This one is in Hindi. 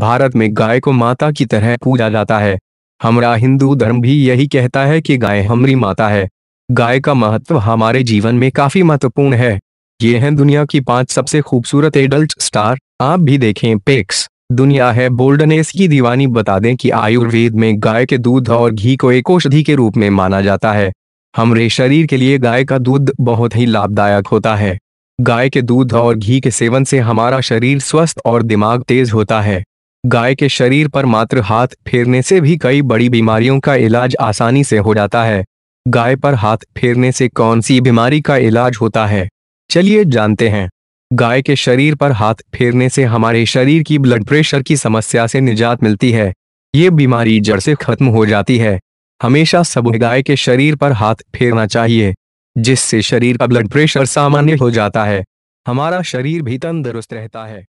भारत में गाय को माता की तरह पूजा जाता है हमारा हिंदू धर्म भी यही कहता है कि गाय हमारी माता है गाय का महत्व हमारे जीवन में काफी महत्वपूर्ण है ये हैं दुनिया की पांच सबसे खूबसूरत एडल्ट स्टार आप भी देखें पेक्स दुनिया है बोल्डनेस की दीवानी बता दें कि आयुर्वेद में गाय के दूध और घी को एक औषधि के रूप में माना जाता है हमारे शरीर के लिए गाय का दूध बहुत ही लाभदायक होता है गाय के दूध और घी के सेवन से हमारा शरीर स्वस्थ और दिमाग तेज होता है गाय के शरीर पर मात्र हाथ फेरने से भी कई बड़ी बीमारियों का इलाज आसानी से हो जाता है गाय पर हाथ फेरने से कौन सी बीमारी का इलाज होता है चलिए जानते हैं गाय के शरीर पर हाथ फेरने से हमारे शरीर की ब्लड प्रेशर की समस्या से निजात मिलती है ये बीमारी जड़ से खत्म हो जाती है हमेशा सब गाय के शरीर पर हाथ फेरना चाहिए जिससे शरीर का ब्लड प्रेशर सामान्य हो जाता है हमारा शरीर भी तंदुरुस्त रहता है